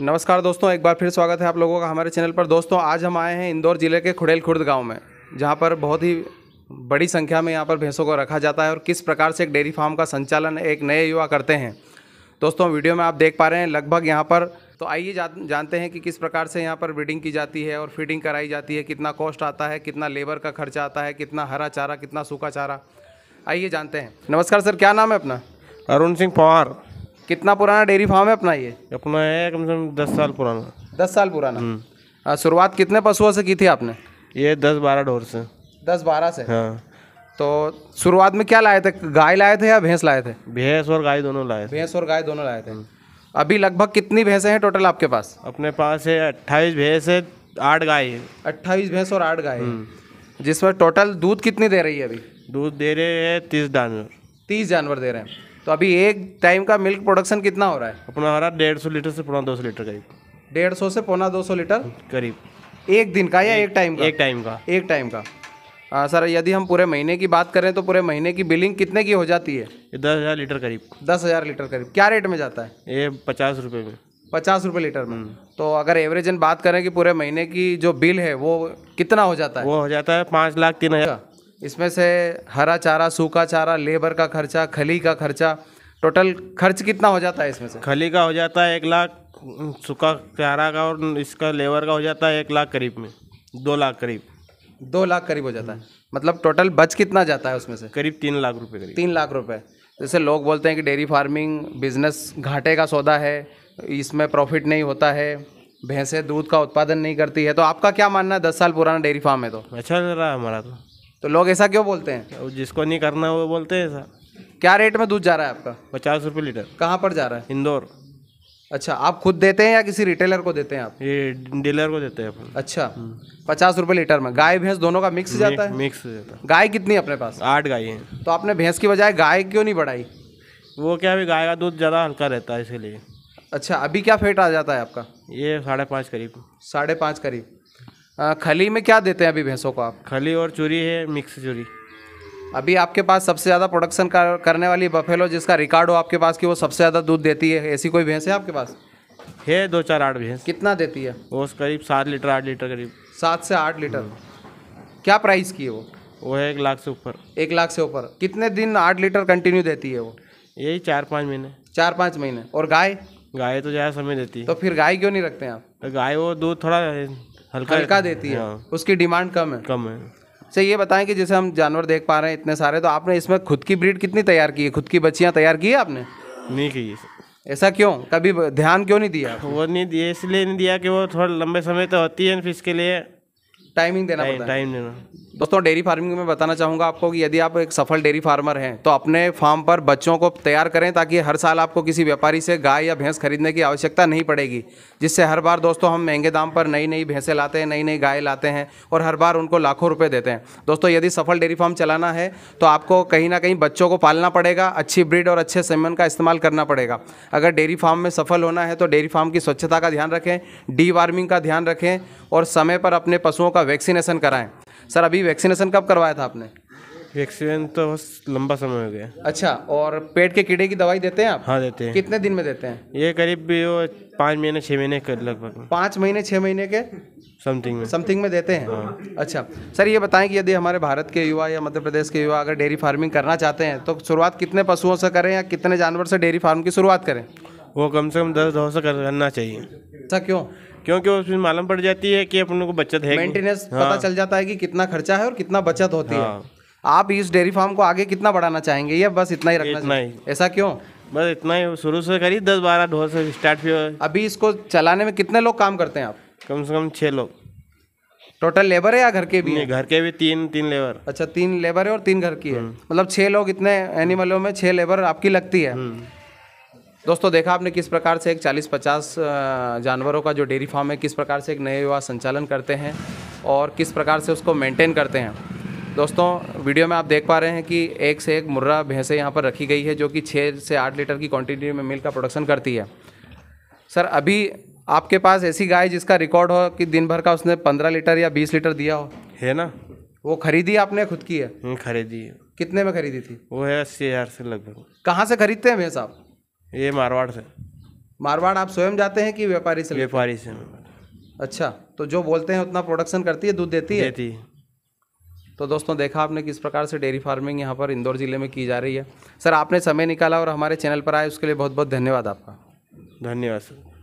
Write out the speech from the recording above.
नमस्कार दोस्तों एक बार फिर स्वागत है आप लोगों का हमारे चैनल पर दोस्तों आज हम आए हैं इंदौर ज़िले के खुड़ेल खुर्द गाँव में जहाँ पर बहुत ही बड़ी संख्या में यहाँ पर भैंसों को रखा जाता है और किस प्रकार से एक डेयरी फार्म का संचालन एक नए युवा करते हैं दोस्तों वीडियो में आप देख पा रहे हैं लगभग यहाँ पर तो आइए जा, जानते हैं कि किस प्रकार से यहाँ पर ब्रीडिंग की जाती है और फीडिंग कराई जाती है कितना कॉस्ट आता है कितना लेबर का खर्चा आता है कितना हरा चारा कितना सूखा चारा आइए जानते हैं नमस्कार सर क्या नाम है अपना अरुण सिंह पवार कितना पुराना डेयरी फार्म है अपना ये अपना है कम से कम दस साल पुराना दस साल पुराना हम्म। आ, शुरुआत कितने पशुओं से की थी आपने ये दस बारह ढोर से दस बारह से हाँ तो शुरुआत में क्या लाए थे गाय लाए थे या भैंस लाए थे भैंस और गाय दोनों लाए भैंस और गाय दोनों लाए थे अभी लगभग कितनी भैंसें हैं टोटल आपके पास अपने पास है अट्ठाईस भैंस है आठ गाय है अट्ठाईस भैंस और आठ गाय हम्म। जिसमें टोटल दूध कितनी दे रही है अभी दूध दे रहे हैं तीस जानवर तीस जानवर दे रहे हैं तो अभी एक टाइम का मिल्क प्रोडक्शन कितना हो रहा है अपना हमारा डेढ़ सौ लीटर से पौना दो सौ लीटर करीब डेढ़ सौ से पौना दो सौ लीटर करीब एक दिन का या एक टाइम का एक टाइम का एक टाइम का हाँ सर यदि हम पूरे महीने की बात करें तो पूरे महीने की बिलिंग कितने की हो जाती है दस हज़ार लीटर करीब दस हज़ार लीटर करीब क्या रेट में जाता है ये पचास रुपये में पचास रुपये लीटर में हम्म। तो अगर एवरेज बात करें कि पूरे महीने की जो बिल है वो कितना हो जाता है वो हो जाता है पाँच लाख तीन हज़ार अच्छा। इसमें से हरा चारा सूखा चारा लेबर का खर्चा खली का खर्चा टोटल खर्च कितना हो जाता है इसमें से खली का हो जाता है एक लाख सूखा चारा का और इसका लेबर का हो जाता है एक लाख करीब में दो लाख करीब दो लाख करीब हो जाता है मतलब टोटल बच कितना जाता है उसमें से करीब तीन लाख रुपये करीब तीन लाख रुपये जैसे लोग बोलते हैं कि डेयरी फार्मिंग बिजनेस घाटे का सौदा है इसमें प्रॉफिट नहीं होता है भैंसें दूध का उत्पादन नहीं करती है तो आपका क्या मानना है दस साल पुराना डेयरी फार्म है तो अच्छा चल रहा है हमारा तो तो लोग ऐसा क्यों बोलते हैं जिसको नहीं करना वो बोलते हैं ऐसा क्या रेट में दूध जा रहा है आपका पचास रुपये लीटर कहाँ पर जा रहा है इंदौर अच्छा आप खुद देते हैं या किसी रिटेलर को देते हैं आप ये डीलर को देते हैं अच्छा पचास रुपये लीटर में गाय भैंस दोनों का मिक्स जाता है मिक्स जाता है गाय कितनी अपने पास आठ गाय हैं तो आपने भैंस की बजाय गाय क्यों नहीं बढ़ाई वो क्या अभी गाय का दूध ज़्यादा हल्का रहता है इसीलिए अच्छा अभी क्या फेट आ जाता है आपका ये साढ़े पाँच करीब साढ़े पाँच करीब आ, खली में क्या देते हैं अभी भैंसों को आप खली और चूरी है मिक्स चूरी अभी आपके पास सबसे ज़्यादा प्रोडक्शन कर, करने वाली बफेलो जिसका रिकॉर्ड हो आपके पास कि वो सबसे ज़्यादा दूध देती है ऐसी कोई भैंस है आपके पास है दो चार आठ भैंस कितना देती है वो करीब सात लीटर आठ लीटर करीब सात से आठ लीटर क्या प्राइस की है वो वो है एक लाख से ऊपर एक लाख से ऊपर कितने दिन आठ लीटर कंटिन्यू देती है वो यही चार पाँच महीने चार पाँच महीने और गाय गाय तो ज़्यादा समय देती है तो फिर गाय क्यों नहीं रखते हैं आप गाय वो दूध थोड़ा हल्का हल्का देती है हाँ। उसकी डिमांड कम है कम है सर ये बताएं कि जैसे हम जानवर देख पा रहे हैं इतने सारे तो आपने इसमें खुद की ब्रीड कितनी तैयार की है खुद की बच्चियाँ तैयार की है आपने नहीं की ऐसा क्यों कभी ध्यान क्यों नहीं दिया वो नहीं दिया इसलिए नहीं दिया कि वो थोड़ा लंबे समय तो होती है फिर इसके लिए टाइमिंग देना टाइम देना दोस्तों डेयरी फार्मिंग में बताना चाहूँगा आपको कि यदि आप एक सफल डेयरी फार्मर हैं तो अपने फार्म पर बच्चों को तैयार करें ताकि हर साल आपको किसी व्यापारी से गाय या भैंस खरीदने की आवश्यकता नहीं पड़ेगी जिससे हर बार दोस्तों हम महंगे दाम पर नई नई भैंसें लाते हैं नई नई गाय लाते हैं और हर बार उनको लाखों रुपये देते हैं दोस्तों यदि सफल डेयरी फार्म चलाना है तो आपको कहीं ना कहीं बच्चों को पालना पड़ेगा अच्छी ब्रिड और अच्छे सेमन का इस्तेमाल करना पड़ेगा अगर डेयरी फार्म में सफल होना है तो डेयरी फार्म की स्वच्छता का ध्यान रखें डी वार्मिंग का ध्यान रखें और समय पर अपने पशुओं का वैक्सीनेशन कराएँ सर अभी वैक्सीनेशन कब करवाया था आपने वैक्सीन तो लंबा समय हो गया अच्छा और पेट के कीड़े की दवाई देते हैं आप हाँ देते हैं कितने दिन में देते हैं ये करीब भी वो पाँच महीने छः महीने के लगभग पाँच महीने छः महीने के समथिंग में समथिंग में देते हैं हाँ। अच्छा सर ये बताएं कि यदि हमारे भारत के युवा या मध्य प्रदेश के युवा अगर डेयरी फार्मिंग करना चाहते हैं तो शुरुआत कितने पशुओं से करें या कितने जानवर से डेयरी फार्म की शुरुआत करें वो कम से कम दस दौसा करना चाहिए ऐसा क्यों क्योंकि उसमें मालूम पड़ जाती है कि अपनों को बचत है मेंटेनेंस हाँ। पता चल जाता है कि कितना खर्चा है और कितना बचत होती हाँ। है आप इस डेयरी फार्म को आगे कितना बढ़ाना चाहेंगे या बस इतना ही रखना इतना ही ऐसा क्यों बस इतना ही शुरू से करी दस बारह ढोल से स्टार्ट भी अभी इसको चलाने में कितने लोग काम करते हैं आप कम से कम छः लोग टोटल लेबर है या घर के भी नहीं, घर के भी तीन तीन लेबर अच्छा तीन लेबर है और तीन घर की है हम्म। मतलब छः लोग इतने एनिमलों में छः लेबर आपकी लगती है हम्म। दोस्तों देखा आपने किस प्रकार से एक 40-50 जानवरों का जो डेयरी फार्म है किस प्रकार से एक नए युवा संचालन करते हैं और किस प्रकार से उसको मेंटेन करते हैं दोस्तों वीडियो में आप देख पा रहे हैं कि एक से एक मुर्रा भैंसें यहाँ पर रखी गई है जो कि छः से आठ लीटर की क्वांटिटी में मिल्क का प्रोडक्शन करती है सर अभी आपके पास ऐसी गाय जिसका रिकॉर्ड हो कि दिन भर का उसने पंद्रह लीटर या बीस लीटर दिया हो है ना वो खरीदी आपने खुद की है हम्म, खरीदी है कितने में खरीदी थी वो है अस्सी हज़ार से लगभग कहाँ से खरीदते हैं भैंस आप ये मारवाड़ से मारवाड़ आप स्वयं जाते हैं कि व्यापारी से व्यापारी से अच्छा तो जो बोलते हैं उतना प्रोडक्शन करती है दूध देती है देती है तो दोस्तों देखा आपने किस प्रकार से डेयरी फार्मिंग यहाँ पर इंदौर ज़िले में की जा रही है सर आपने समय निकाला और हमारे चैनल पर आए उसके लिए बहुत बहुत धन्यवाद आपका धन्यवाद सर